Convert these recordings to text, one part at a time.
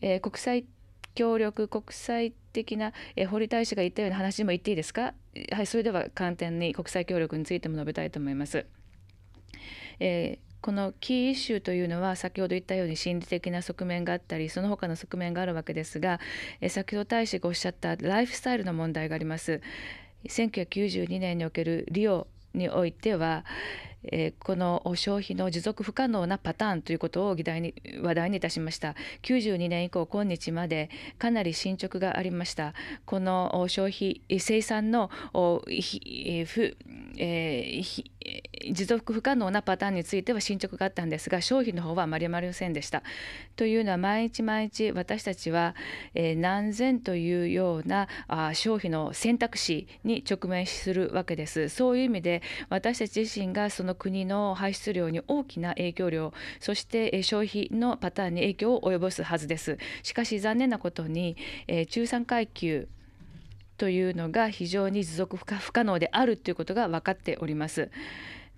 えー、国際協力国際的な、えー、堀大使が言ったような話も言っていいですかはいそれでは簡単に国際協力についても述べたいと思います。えーこのキーイッシュというのは先ほど言ったように心理的な側面があったりその他の側面があるわけですが先ほど大使がおっしゃったライフスタイルの問題があります1992年におけるリオにおいては、えー、この消費の持続不可能なパターンということを議題に話題にいたしました92年以降今日までかなり進捗がありましたこの消費生産の、えーえー持続不可能なパターンについては進捗があったんですが商品の方はまりまりませんでした。というのは毎日毎日私たちは、えー、何千というようなあ消費の選択肢に直面するわけです。そういう意味で私たち自身がその国の排出量に大きな影響量そして消費のパターンに影響を及ぼすはずです。しかし残念なことに、えー、中産階級というのが非常に持続不可能であるということが分かっております。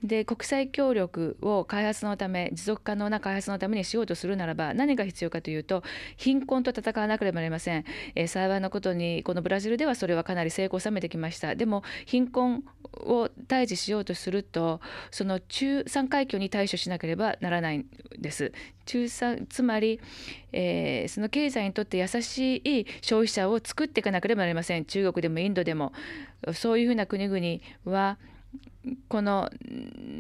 で国際協力を開発のため持続可能な開発のためにしようとするならば何が必要かというと貧困と戦わなければなりません、えー、幸いなことにこのブラジルではそれはかなり成功を収めてきましたでも貧困を対峙しようとするとその中産階級に対処しなければならないんです中産つまり、えー、その経済にとって優しい消費者を作っていかなければなりません中国でもインドでもそういうふうな国々はこの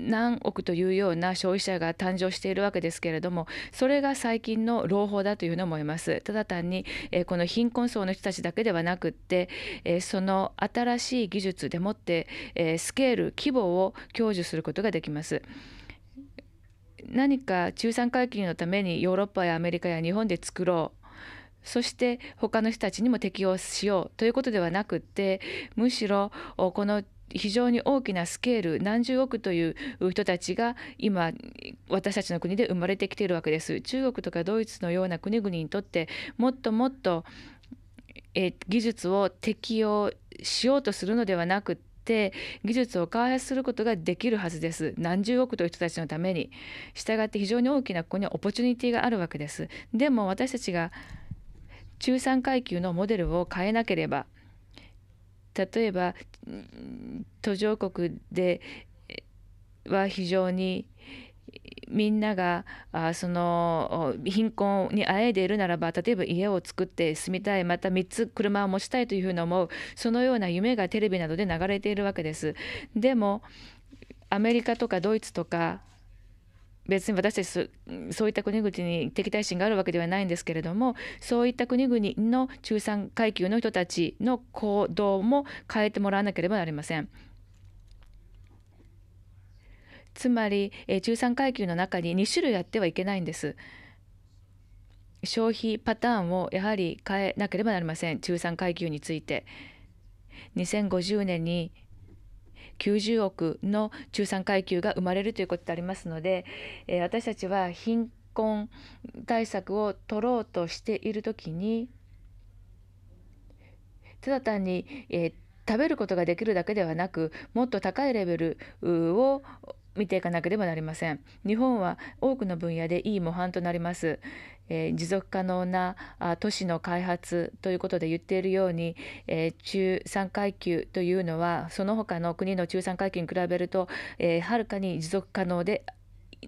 何億というような消費者が誕生しているわけですけれどもそれが最近の朗報だというふうに思いますただ単に、えー、この貧困層の人たちだけではなくって、えー、その新しい技術でもって、えー、スケール規模を享受することができます。何か中産階級のためにヨーロッパやアメリカや日本で作ろうそして他の人たちにも適用しようということではなくってむしろこの非常に大きなスケール何十億という人たちが今私たちの国で生まれてきているわけです中国とかドイツのような国々にとってもっともっとえ技術を適用しようとするのではなくて技術を開発することができるはずです何十億という人たちのために従って非常に大きなここにはオポチュニティがあるわけですでも私たちが中産階級のモデルを変えなければ例えば途上国では非常にみんながあその貧困にあえいでいるならば例えば家を作って住みたいまた3つ車を持ちたいというふうに思うそのような夢がテレビなどで流れているわけです。でもアメリカとかドイツとか別に私たちそういった国々に敵対心があるわけではないんですけれどもそういった国々の中産階級の人たちの行動も変えてもらわなければなりません。つまり中産階級の中に2種類あってはいけないんです。消費パターンをやはり変えなければなりません中産階級について。2050年に90億の中産階級が生まれるということでありますので、えー、私たちは貧困対策を取ろうとしている時にただ単に、えー、食べることができるだけではなくもっと高いレベルを見ていかなければなりません。日本は多くの分野でいい模範となります。えー、持続可能なあ都市の開発ということで言っているように、えー、中産階級というのはその他の国の中産階級に比べると、えー、はるかに持続可能で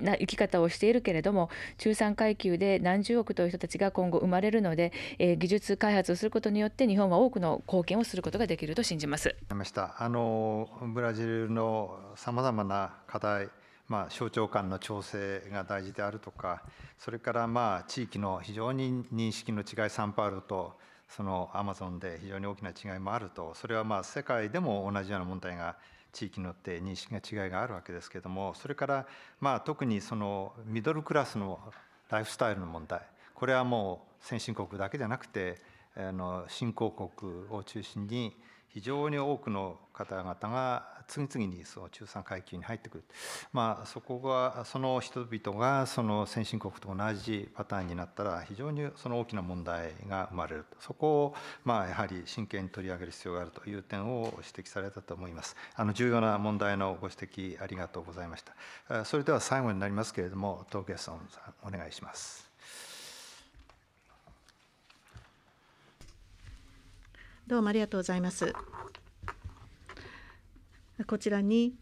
な生き方をしているけれども中産階級で何十億という人たちが今後生まれるので、えー、技術開発をすることによって日本は多くの貢献をすることができると信じます。あのブラジルのさまざまな課題まあ、省庁間の調整が大事であるとか、それからまあ地域の非常に認識の違い、サンパウロとそのアマゾンで非常に大きな違いもあると、それはまあ世界でも同じような問題が地域によって認識が違いがあるわけですけども、それからまあ特にそのミドルクラスのライフスタイルの問題、これはもう先進国だけじゃなくて、あの新興国を中心に非常に多くの方々が次々にその中産階級に入ってくる、まあ、そこがその人々がその先進国と同じパターンになったら非常にその大きな問題が生まれるとそこをまあやはり真剣に取り上げる必要があるという点を指摘されたと思いますあの重要な問題のご指摘ありがとうございましたそれでは最後になりますけれども東京さんお願いしますどうもありがとうございますこちらに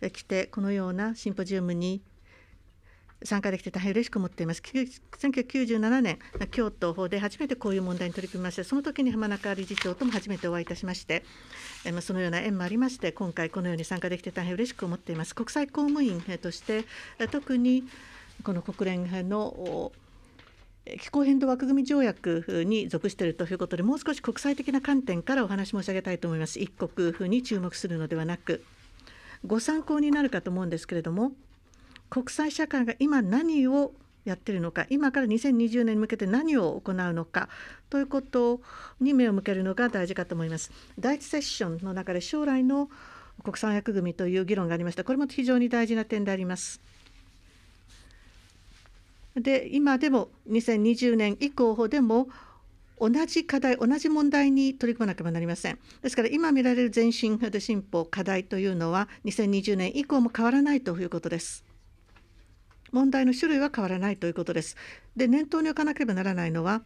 来てこのようなシンポジウムに参加できて大変嬉しく思っています1997年京都法で初めてこういう問題に取り組みましてその時に浜中理事長とも初めてお会いいたしましてそのような縁もありまして今回このように参加できて大変嬉しく思っています国際公務員として特にこの国連の気候変動枠組み条約に属しているということでもう少し国際的な観点からお話申し上げたいと思います一国に注目するのではなくご参考になるかと思うんですけれども国際社会が今何をやってるのか今から2020年に向けて何を行うのかということに目を向けるのが大事かと思います。第一セッションの中で将来の国産薬組みという議論がありましたこれも非常に大事な点であります。で今でも2020年以降でも同じ課題同じ問題に取り組まなければなりませんですから今見られる全身型進歩課題というのは2020年以降も変わらないということです問題の種類は変わらないということですで念頭に置かなければならないのは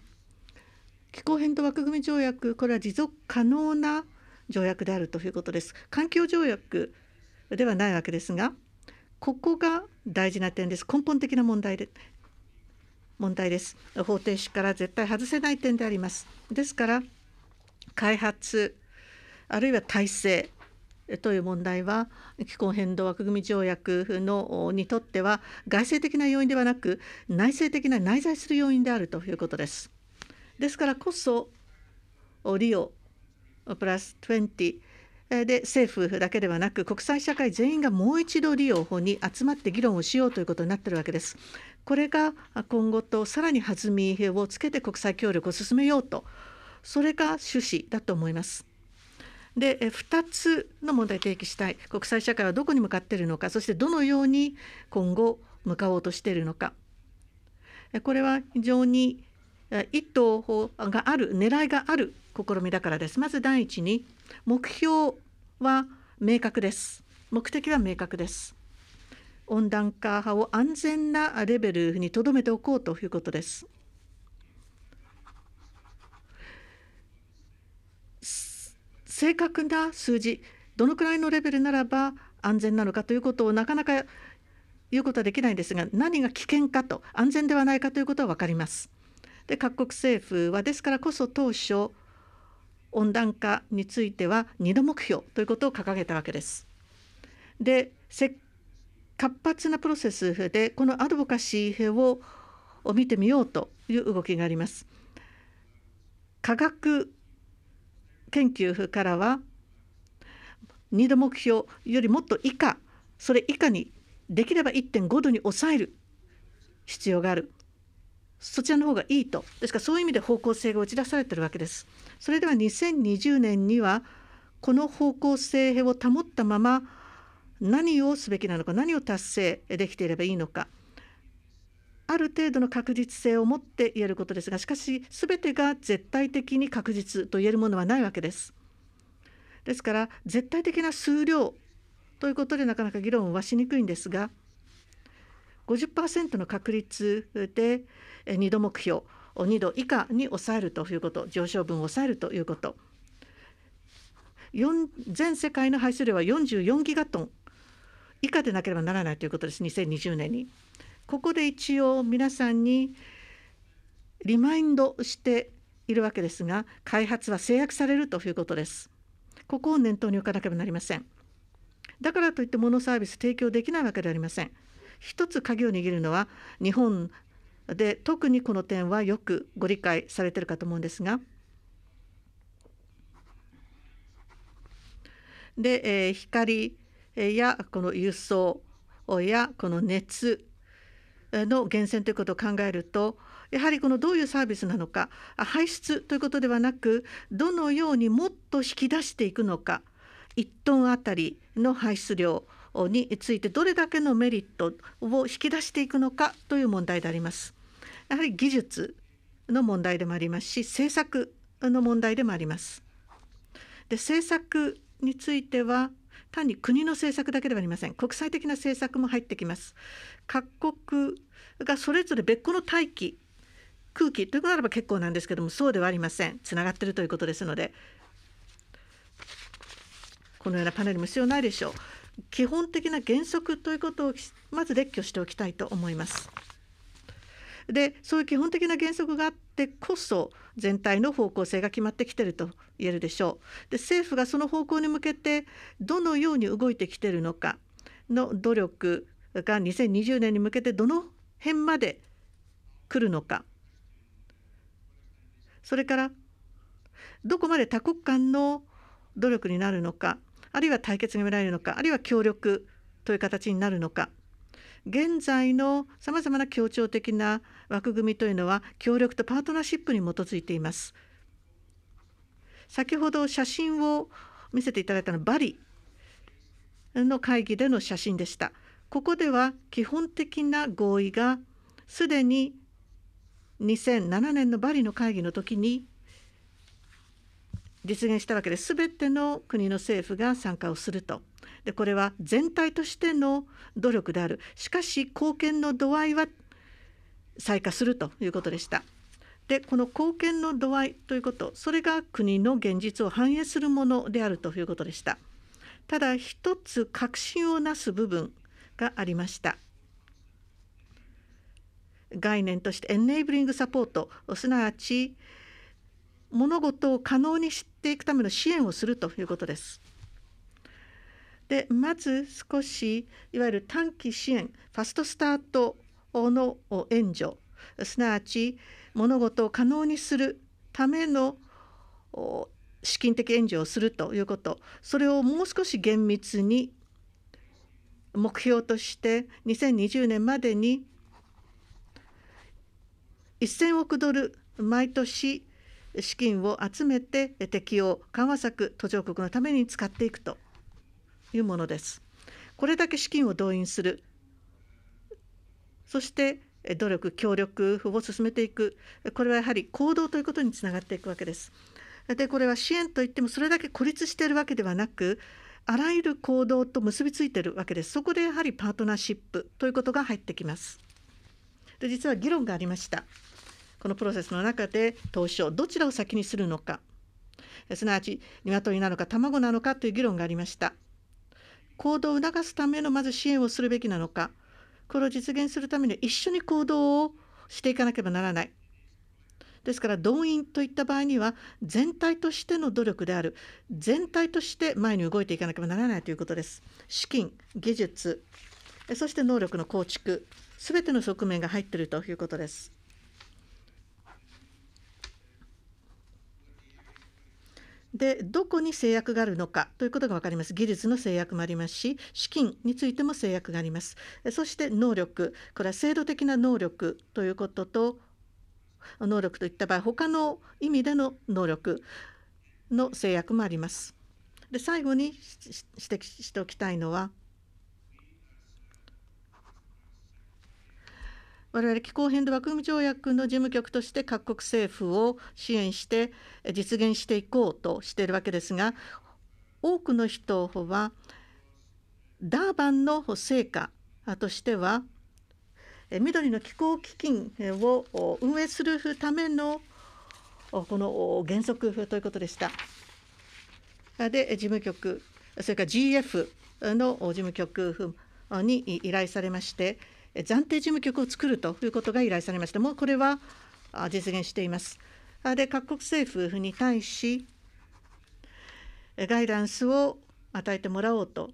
気候変動枠組条約これは持続可能な条約であるということです環境条約ではないわけですがここが大事な点です根本的な問題で問題です方程式から絶対外せない点でありますですから開発あるいは体制という問題は気候変動枠組み条約のにとっては外政的な要因ではなく内政的な内在する要因であるということです。ですからこそリオプラス20で政府だけではなく国際社会全員がもう一度リオに集まって議論をしようということになってるわけです。これが今後とさらに弾みをつけて国際協力を進めようとそれが趣旨だと思います。で2つの問題提起したい国際社会はどこに向かっているのかそしてどのように今後向かおうとしているのかこれは非常に意図がある狙いがある試みだからですまず第一に目標は明確です目的は明確です温暖化派を安全なレベルにとどめておこうということです。正確な数字どのくらいのレベルならば安全なのかということをなかなか言うことはできないんですが何が危険かと安全ではないかということは分かります。で各国政府はですからこそ当初温暖化については2度目標ということを掲げたわけです。で活発なプロセスでこのアドボカシーを見てみようという動きがあります。科学研究からは2度目標よりもっと以下それ以下にできれば1.5度に抑える必要があるそちらの方がいいとですからそういう意味で方向性が打ち出されてるわけです。それでは2020年にはこの方向性を保ったまま何をすべきなのか何を達成できていればいいのかある程度の確実性を持って言えることですがしかし全てが絶対的に確実と言えるものはないわけです。ですから絶対的な数量ということでなかなか議論はしにくいんですが50%の確率で2度目標2度以下に抑えるということ上昇分を抑えるということ全世界の排出量は44ギガトン以下でなければならないということです2020年に。ここで一応皆さんにリマインドしているわけですが開発は制約されるということです。ここを念頭に置かなければなりません。だからといってモノサービス提供できないわけではありません。一つ鍵を握るのは日本で特にこの点はよくご理解されているかと思うんですが。で、えー、光やこの輸送やこの熱の源泉ということを考えるとやはりこのどういうサービスなのか排出ということではなくどのようにもっと引き出していくのか1トンあたりの排出量についてどれだけのメリットを引き出していくのかという問題であります。やはり技術の問題でもありますし政策の問題でもあります。で政策については単に国の政策だけではありません国際的な政策も入ってきます各国がそれぞれ別個の大気空気というならば結構なんですけどもそうではありませんつながっているということですのでこのようなパネルも必要ないでしょう基本的な原則ということをまず列挙しておきたいと思いますでそういう基本的な原則があっててこそ全体の方向性が決まってきてると言えるでしょう。で政府がその方向に向けてどのように動いてきてるのかの努力が2020年に向けてどの辺まで来るのかそれからどこまで多国間の努力になるのかあるいは対決が見られるのかあるいは協力という形になるのか現在のさまざまな協調的な枠組みというのは協力とパートナーシップに基づいています。先ほど写真を見せていただいたのバリの会議での写真でした。ここでは基本的な合意がすでに2007年のバリの会議の時に実現したわけです。すべての国の政府が参加をすると。でこれは全体としての努力であるしかし貢献の度合いは再化するということでした。でこの貢献の度合いということそれが国の現実を反映するものであるということでしたただ一つ確信をなす部分がありました概念としてエンネイブリングサポートすなわち物事を可能にしていくための支援をするということですでまず少しいわゆる短期支援ファストスタートの援助すなわち物事を可能にするための資金的援助をするということそれをもう少し厳密に目標として2020年までに1000億ドル毎年資金を集めて適用緩和策途上国のために使っていくというものです。これだけ資金を動員するそして努力協力を進めていくこれはやはり行動ということにつながっていくわけです。でこれは支援といってもそれだけ孤立しているわけではなくあらゆる行動と結びついているわけですそこでやはりパートナーシップということが入ってきますで実は議論がありましたこのプロセスの中で投資をどちらを先にするのかすなわち鶏なのか卵なのかという議論がありました行動を促すためのまず支援をするべきなのかこれを実現するために一緒に行動をしていかなければならない。ですから動員といった場合には全体としての努力である全体として前に動いていかなければならないということです資金技術そして能力の構築すべての側面が入っているということですでどこに制約があるのかということが分かります技術の制約もありますし資金についても制約がありますそして能力これは制度的な能力ということと能力といった場合他の意味での能力の制約もありますで最後に指摘しておきたいのは我々気候変動枠組条約の事務局として各国政府を支援して実現していこうとしているわけですが多くの人はダーバンの成果としては緑の気候基金を運営するためのこの原則ということでした。で事務局それから GF の事務局に依頼されまして暫定事務局を作るということが依頼されましたもうこれは実現していますで各国政府に対しガイダンスを与えてもらおうと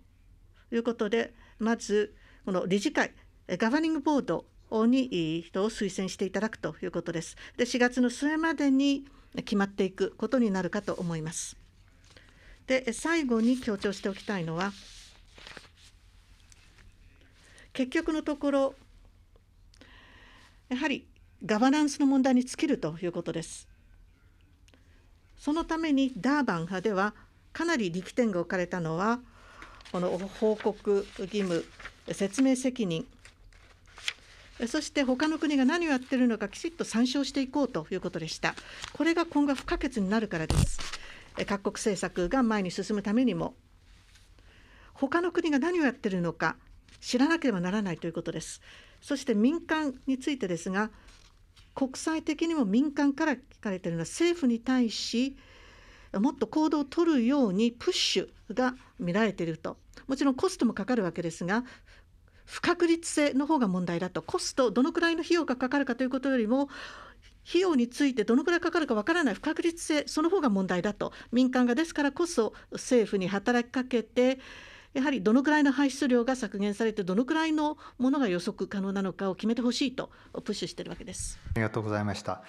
いうことでまずこの理事会ガバニングボードに人を推薦していただくということです。で4月の末までに決まっていくことになるかと思います。で最後に強調しておきたいのは結局のところやはりガバナンスの問題に尽きるということですそのためにダーバン派ではかなり力点が置かれたのはこの報告義務説明責任そして他の国が何をやっているのかきちっと参照していこうということでしたこれが今後不可欠になるからです各国政策が前に進むためにも他の国が何をやっているのか知らなければならないということですそして民間についてですが国際的にも民間から聞かれているのは政府に対しもっと行動を取るようにプッシュが見られているともちろんコストもかかるわけですが不確率性の方が問題だとコストどのくらいの費用がかかるかということよりも費用についてどのくらいかかるかわからない不確率性その方が問題だと民間がですからこそ政府に働きかけてやはりどのくらいの排出量が削減されてどのくらいのものが予測可能なのかを決めてほしいとプッシュしているわけです。ありがとうございました。